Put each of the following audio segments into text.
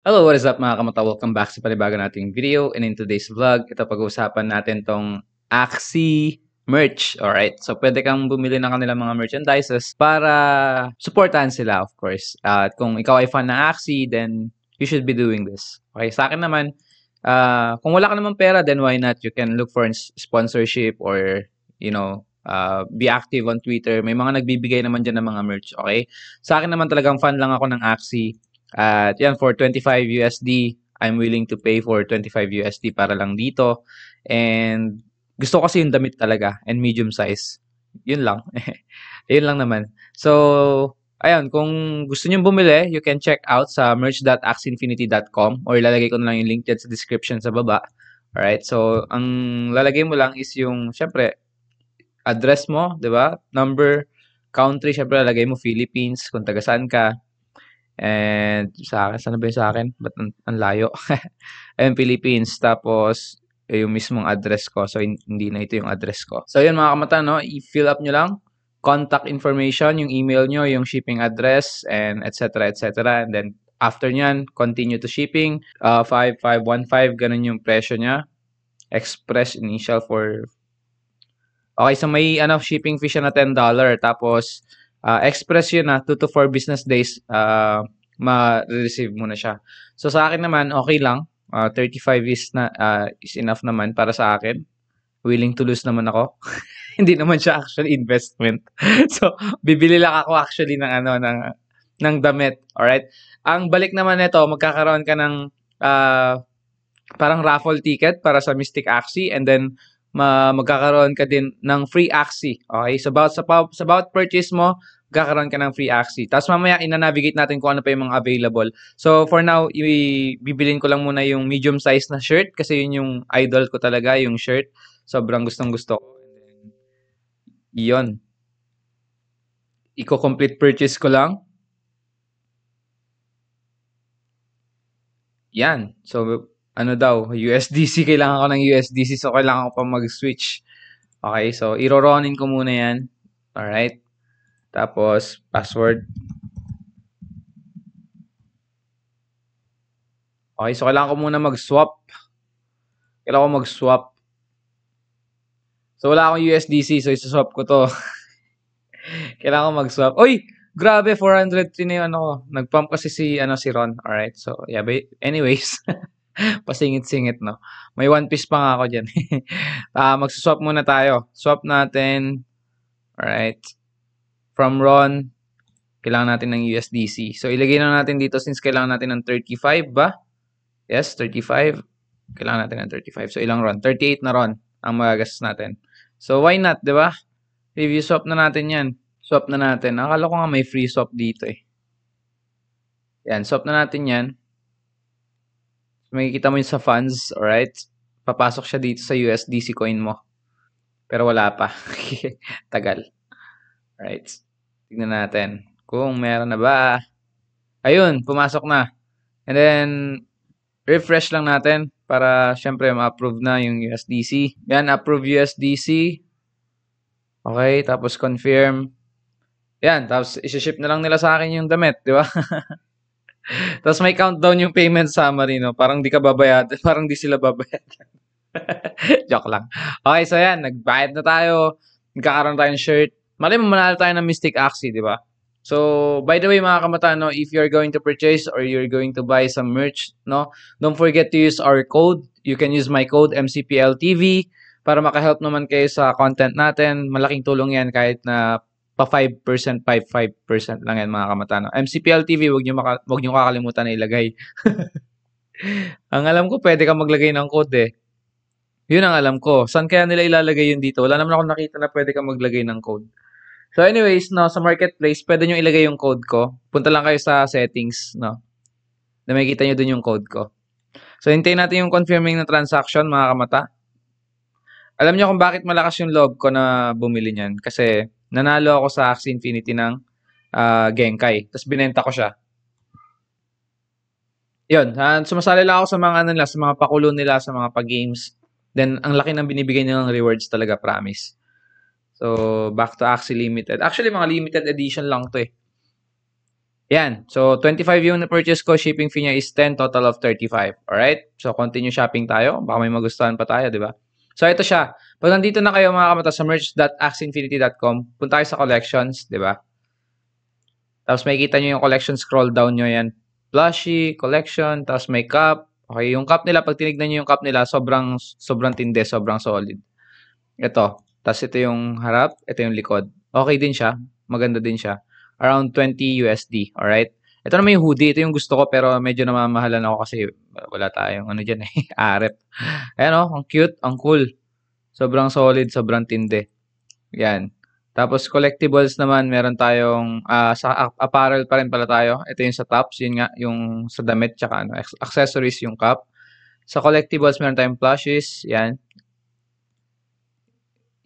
Hello, what is up mga kamata? Welcome back sa panibago nating video. And in today's vlog, ito pag-uusapan natin tong Axie merch, alright? So, pwede kang bumili ng kanilang mga merchandises para supportahan sila, of course. At uh, kung ikaw ay fan ng Axie, then you should be doing this. Okay, sa akin naman, uh, kung wala ka naman pera, then why not? You can look for sponsorship or, you know, uh, be active on Twitter. May mga nagbibigay naman dyan ng mga merch, okay? Sa akin naman talagang fan lang ako ng Axie at yan, for 25 USD, I'm willing to pay for 25 USD para lang dito. And gusto ko kasi yung damit talaga and medium size. Yun lang. yun lang naman. So, ayun, kung gusto nyo bumili, you can check out sa merch.axinfinity.com or ilalagay ko na lang yung link dyan sa description sa baba. Alright, so ang lalagay mo lang is yung, syempre, address mo, di ba? Number, country, syempre lalagay mo Philippines, kung taga saan ka, And sa akin, sana ba yung sa akin? Ba't ang, ang layo? Ayun, Philippines. Tapos, eh, yung mismong address ko. So, hindi na ito yung address ko. So, yun mga kamata, no? I-fill up nyo lang contact information, yung email nyo, yung shipping address, and etc. etc. And then, after nyan, continue to shipping. Uh, 5515, ganun yung presyo niya. Express initial for... Okay, so may ano, shipping fee siya na $10. Tapos, uh, express yun na 2 to 4 business days uh, ma-receive mo na siya. So sa akin naman, okay lang. Uh, ah, 35 is, na, uh, is enough naman para sa akin. Willing to lose naman ako. Hindi naman siya actually investment. so bibili lang ako actually ng ano ng ng damit, all right? Ang balik naman nito, magkakaroon ka ng uh, parang raffle ticket para sa Mystic Axie and then ma- magkakaroon ka din ng free axi. Okay? So, about, sa, sa about purchase mo, magkakaroon ka ng free axi. Tapos mamaya, ina-navigate natin kung ano pa yung mga available. So, for now, bibilin ko lang muna yung medium size na shirt kasi yun yung idol ko talaga, yung shirt. Sobrang gustong gusto ko. Yun. Iko-complete purchase ko lang. Yan. So, ano daw, USDC, kailangan ko ng USDC, so kailangan ko pa mag-switch. Okay, so iroronin ko muna yan. Alright. Tapos, password. Okay, so kailangan ko muna mag-swap. Kailangan ko mag-swap. So, wala akong USDC, so isa-swap ko to. kailangan ko mag-swap. Uy! Grabe, 403 na yun ano ko. Nag-pump kasi si, ano, si Ron. Alright, so, yeah, but anyways. Pasingit-singit, no? May one piece pa nga ako dyan. uh, ah, magsaswap muna tayo. Swap natin. Alright. From Ron, kailangan natin ng USDC. So, ilagay na natin dito since kailangan natin ng 35 ba? Yes, 35. Kailangan natin ng 35. So, ilang Ron? 38 na Ron ang magagastos natin. So, why not, di ba? Review swap na natin yan. Swap na natin. Akala ko nga may free swap dito eh. Yan, swap na natin yan makikita mo yun sa funds, alright? Papasok siya dito sa USDC coin mo. Pero wala pa. Tagal. Alright. Tignan natin. Kung meron na ba. Ayun, pumasok na. And then, refresh lang natin para syempre ma-approve na yung USDC. Yan, approve USDC. Okay, tapos confirm. Yan, tapos isi na lang nila sa akin yung damit, di ba? Tapos may countdown yung payment summary, no? Parang di ka babayad. Parang di sila babayad. Joke lang. Okay, so yan. Nagbayad na tayo. Nagkakaroon tayo ng shirt. Malay mo, manalo tayo ng Mystic Axie, di ba? So, by the way, mga kamata, no, if you're going to purchase or you're going to buy some merch, no, don't forget to use our code. You can use my code, MCPLTV, para makahelp naman kayo sa content natin. Malaking tulong yan kahit na pa 5%, 5, lang yan mga kamatano. MCPL TV, huwag niyo, maka, wag niyo kakalimutan na ilagay. ang alam ko, pwede ka maglagay ng code eh. Yun ang alam ko. Saan kaya nila ilalagay yun dito? Wala naman ako nakita na pwede ka maglagay ng code. So anyways, no, sa marketplace, pwede nyo ilagay yung code ko. Punta lang kayo sa settings, no. Na makikita nyo dun yung code ko. So hintayin natin yung confirming na transaction, mga kamata. Alam nyo kung bakit malakas yung log ko na bumili niyan. Kasi nanalo ako sa Axie Infinity ng uh, Genkai. Tapos binenta ko siya. Yun, uh, sumasali lang ako sa mga ano sa mga pakulo nila, sa mga pa-games. Then, ang laki ng binibigay nilang rewards talaga, promise. So, back to Axie Limited. Actually, mga limited edition lang to eh. Yan. So, 25 yung na-purchase ko. Shipping fee niya is 10, total of 35. Alright? So, continue shopping tayo. Baka may magustuhan pa tayo, di ba? So, ito siya. Pag nandito na kayo mga kamata sa merch.axinfinity.com, punta kayo sa collections, di ba? Tapos makikita nyo yung collection, scroll down nyo yan. Plushy, collection, tapos may cup. Okay, yung cup nila, pag tinignan nyo yung cup nila, sobrang, sobrang tindi, sobrang solid. Ito. Tapos ito yung harap, ito yung likod. Okay din siya. Maganda din siya. Around 20 USD, alright? Ito naman yung hoodie. Ito yung gusto ko pero medyo namamahalan ako kasi wala tayong ano dyan eh. Arep. Ayan o. Oh, ang cute. Ang cool. Sobrang solid. Sobrang tindi. Yan. Tapos collectibles naman, meron tayong uh, sa apparel pa rin pala tayo. Ito yung sa tops, yun nga, yung sa damit tsaka ano, accessories yung cup. Sa collectibles, meron tayong plushies, yan.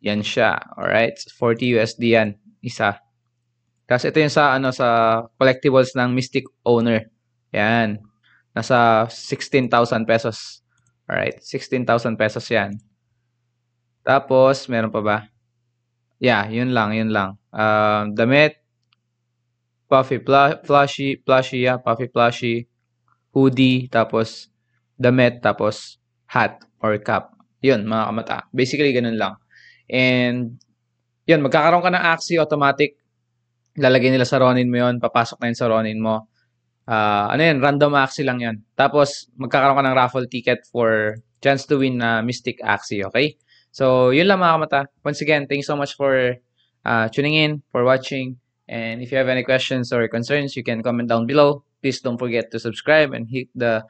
Yan siya, alright? 40 USD yan, isa. Tapos ito yung sa ano sa collectibles ng Mystic Owner. Yan. Nasa 16,000 pesos. All right. 16,000 pesos yan. Tapos, meron pa ba? Yeah, yun lang, yun lang. Um Uh, damit, puffy pl- plushy, plushy, yeah, puffy plushy, hoodie, tapos damit, tapos hat or cap. Yun, mga kamata. Basically, ganun lang. And, yun, magkakaroon ka ng Axie automatic lalagay nila sa Ronin mo yon papasok na yun sa Ronin mo. Uh, ano yun, random axi lang yan. Tapos, magkakaroon ka ng raffle ticket for chance to win na uh, Mystic Axie, okay? So, yun lang mga kamata. Once again, thanks so much for uh, tuning in, for watching. And if you have any questions or concerns, you can comment down below. Please don't forget to subscribe and hit the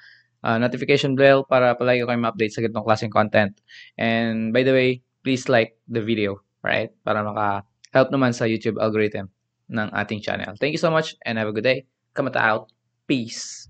uh, notification bell para palagi kayo ma-update sa ganitong klaseng content. And by the way, please like the video, right? Para maka-help naman sa YouTube algorithm ng ating channel. Thank you so much and have a good day. Kamata out. Peace.